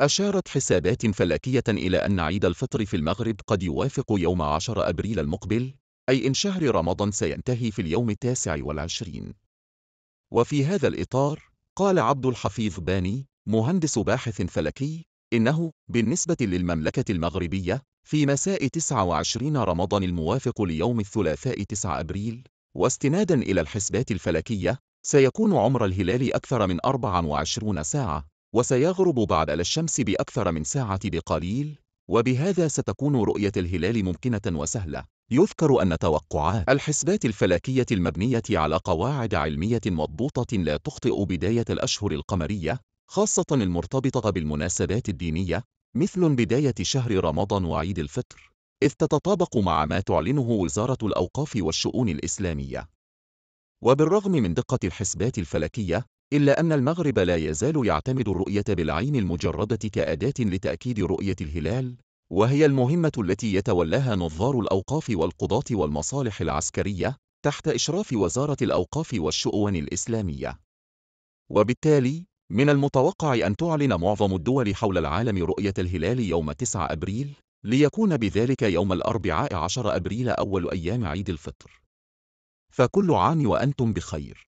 أشارت حسابات فلكية إلى أن عيد الفطر في المغرب قد يوافق يوم 10 أبريل المقبل أي إن شهر رمضان سينتهي في اليوم التاسع والعشرين وفي هذا الإطار قال عبد الحفيظ باني مهندس باحث فلكي إنه بالنسبة للمملكة المغربية في مساء 29 رمضان الموافق ليوم الثلاثاء 9 أبريل واستنادا إلى الحسبات الفلكية سيكون عمر الهلال أكثر من 24 ساعة وسيغرب بعد الشمس بأكثر من ساعة بقليل وبهذا ستكون رؤية الهلال ممكنة وسهلة يذكر أن توقعات الحسبات الفلكية المبنية على قواعد علمية مضبوطة لا تخطئ بداية الأشهر القمرية خاصة المرتبطة بالمناسبات الدينية مثل بداية شهر رمضان وعيد الفطر إذ تتطابق مع ما تعلنه وزارة الأوقاف والشؤون الإسلامية وبالرغم من دقة الحسبات الفلكية إلا أن المغرب لا يزال يعتمد الرؤية بالعين المجردة كأداة لتأكيد رؤية الهلال وهي المهمة التي يتولاها نظار الأوقاف والقضاة والمصالح العسكرية تحت إشراف وزارة الأوقاف والشؤون الإسلامية وبالتالي من المتوقع أن تعلن معظم الدول حول العالم رؤية الهلال يوم 9 أبريل ليكون بذلك يوم الأربعاء 10 أبريل أول أيام عيد الفطر فكل عام وأنتم بخير